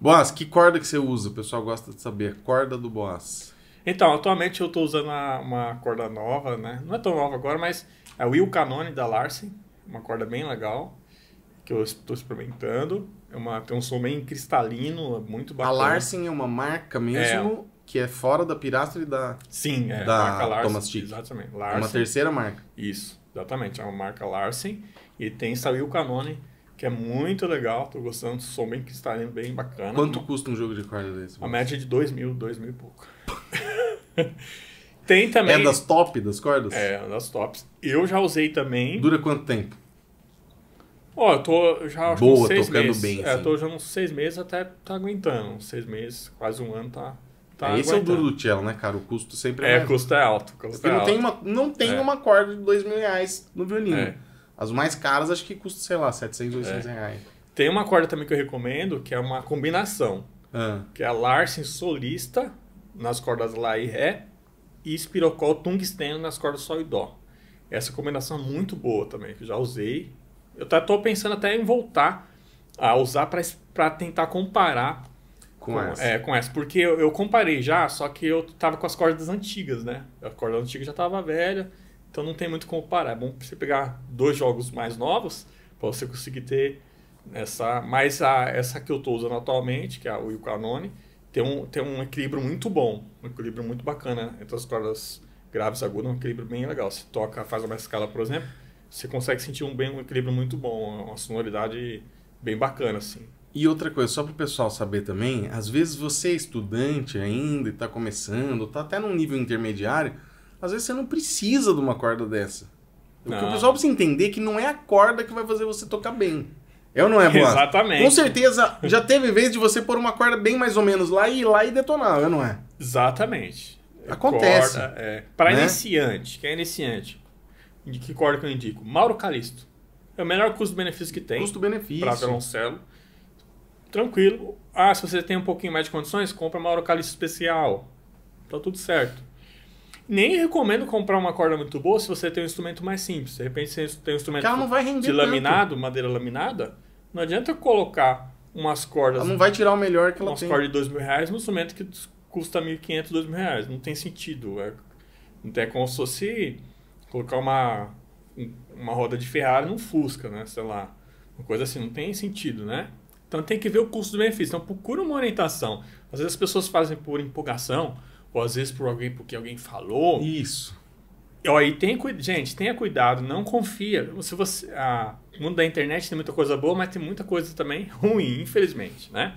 Boas, que corda que você usa? O pessoal gosta de saber. Corda do Boas. Então, atualmente eu estou usando uma, corda nova, né? Não é tão nova agora, mas é a Will Canone da Larsen. Uma corda bem legal, que eu estou experimentando. É uma, tem um som bem cristalino, é muito bacana. A Larsen é uma marca mesmo é. que é fora da Pirástria e da, Sim, é, da marca Larsen, Thomas Chick. Exatamente. Larsen. É uma terceira marca. Isso, exatamente. É uma marca Larsen. E tem essa Will Canone que é muito legal, tô gostando, som bem que está bem bacana. Quanto custa um jogo de corda desse? A média é de dois mil, dois mil e pouco. Tem também. É das top das cordas? É, das tops. Eu já usei também. Dura quanto tempo? Ó, oh, eu tô já acho Boa, seis tocando meses. bem. É, estou assim. tô já uns seis meses até tá aguentando. Uns seis meses, quase um ano tá. tá é, esse é o duro do cello, né, cara? O custo sempre é. É, custo é alto. Custo é não, alto. Tem uma, não tem é. uma corda de dois mil reais no violino. É. As mais caras acho que custam sei lá, 700, 800 é. reais. Tem uma corda também que eu recomendo, que é uma combinação. Ah. Que é a Larsen solista, nas cordas Lá e Ré, e Spirocol tungsteno nas cordas Sol e Dó. Essa combinação é muito boa também, que eu já usei. Eu estou tá, pensando até em voltar a usar para tentar comparar com, com, essa. É, com essa. Porque eu, eu, comparei já, só que eu tava com as cordas antigas, né? A corda antiga já tava velha. Então não tem muito como parar. É bom você pegar dois jogos mais novos para você conseguir ter essa mais a, essa que eu estou usando atualmente, que é a Will Canone, tem um, tem um equilíbrio muito bom, um equilíbrio muito bacana entre as cordas graves e agudas, um equilíbrio bem legal. Se toca, faz uma escala, por exemplo, você consegue sentir um bem um equilíbrio muito bom, uma sonoridade bem bacana assim. E outra coisa, só para o pessoal saber também, às vezes você é estudante ainda e está começando, está até num nível intermediário, às vezes você não precisa de uma corda dessa. O, o pessoal precisa entender é que não é a corda que vai fazer você tocar bem. Eu é não é, boa. Exatamente. Com certeza já teve vez de você pôr uma corda bem mais ou menos lá e ir lá e detonar, eu não é? Exatamente. É Acontece. Corda, é. Para né? iniciante, quem é iniciante, de que corda que eu indico? Mauro Calisto. É o melhor custo-benefício que tem. Custo-benefício. Pra violoncelo. Tranquilo. Ah, se você tem um pouquinho mais de condições, compra Mauro Calisto especial. Tá tudo certo nem recomendo comprar uma corda muito boa se você tem um instrumento mais simples. De repente você tem um instrumento de tanto. laminado, madeira laminada, não adianta colocar umas cordas. Ela não vai tirar o melhor que ela umas tem. Umas cordas de dois mil reais num instrumento que custa mil quinhentos, dois mil reais. Não tem sentido. É, é como se fosse colocar uma, uma roda de Ferrari num Fusca, né? Sei lá. Uma coisa assim, não tem sentido, né? Então tem que ver o custo-benefício. Então procura uma orientação. Às vezes as pessoas fazem por empolgação ou às vezes por alguém porque alguém falou. Isso. e aí tem, gente, tenha cuidado, não confia. Se você, a, ah, o mundo da internet tem muita coisa boa, mas tem muita coisa também ruim, infelizmente, né?